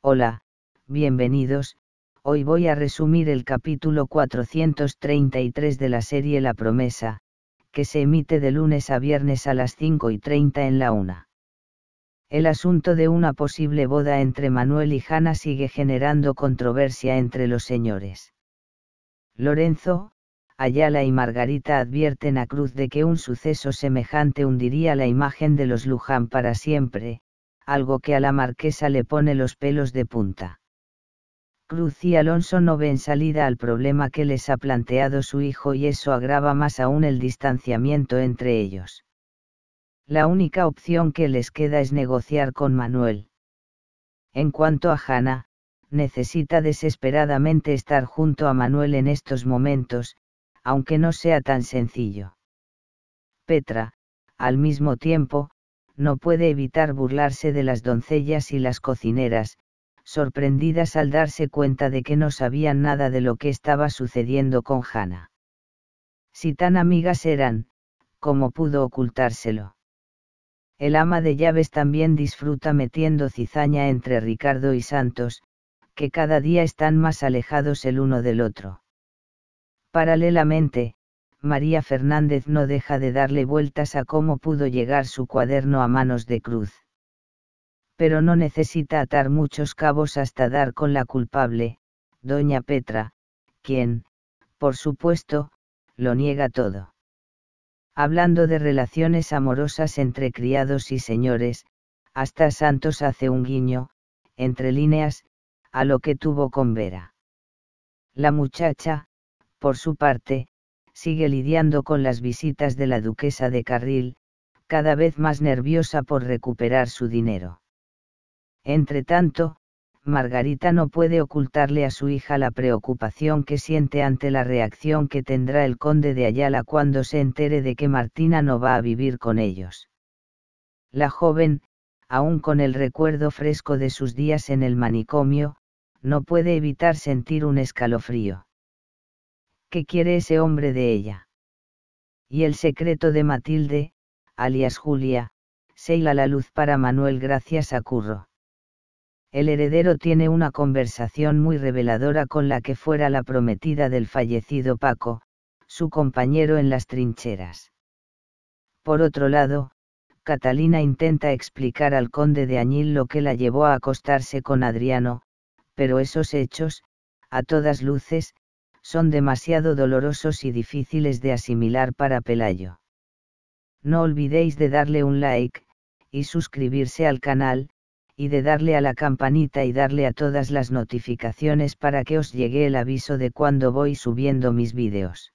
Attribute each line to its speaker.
Speaker 1: Hola, bienvenidos, hoy voy a resumir el capítulo 433 de la serie La Promesa, que se emite de lunes a viernes a las 5 y 30 en la UNA. El asunto de una posible boda entre Manuel y Hanna sigue generando controversia entre los señores. Lorenzo, Ayala y Margarita advierten a Cruz de que un suceso semejante hundiría la imagen de los Luján para siempre, algo que a la marquesa le pone los pelos de punta. Cruz y Alonso no ven salida al problema que les ha planteado su hijo y eso agrava más aún el distanciamiento entre ellos. La única opción que les queda es negociar con Manuel. En cuanto a Hannah, necesita desesperadamente estar junto a Manuel en estos momentos, aunque no sea tan sencillo. Petra, al mismo tiempo, no puede evitar burlarse de las doncellas y las cocineras, sorprendidas al darse cuenta de que no sabían nada de lo que estaba sucediendo con Hannah. Si tan amigas eran, ¿cómo pudo ocultárselo? El ama de llaves también disfruta metiendo cizaña entre Ricardo y Santos, que cada día están más alejados el uno del otro. Paralelamente, María Fernández no deja de darle vueltas a cómo pudo llegar su cuaderno a manos de Cruz. Pero no necesita atar muchos cabos hasta dar con la culpable, doña Petra, quien, por supuesto, lo niega todo. Hablando de relaciones amorosas entre criados y señores, hasta Santos hace un guiño, entre líneas, a lo que tuvo con Vera. La muchacha, por su parte, sigue lidiando con las visitas de la duquesa de Carril, cada vez más nerviosa por recuperar su dinero. Entretanto, Margarita no puede ocultarle a su hija la preocupación que siente ante la reacción que tendrá el conde de Ayala cuando se entere de que Martina no va a vivir con ellos. La joven, aún con el recuerdo fresco de sus días en el manicomio, no puede evitar sentir un escalofrío. ¿qué quiere ese hombre de ella? Y el secreto de Matilde, alias Julia, se hila la luz para Manuel gracias a Curro. El heredero tiene una conversación muy reveladora con la que fuera la prometida del fallecido Paco, su compañero en las trincheras. Por otro lado, Catalina intenta explicar al conde de Añil lo que la llevó a acostarse con Adriano, pero esos hechos, a todas luces, son demasiado dolorosos y difíciles de asimilar para Pelayo. No olvidéis de darle un like, y suscribirse al canal, y de darle a la campanita y darle a todas las notificaciones para que os llegue el aviso de cuando voy subiendo mis vídeos.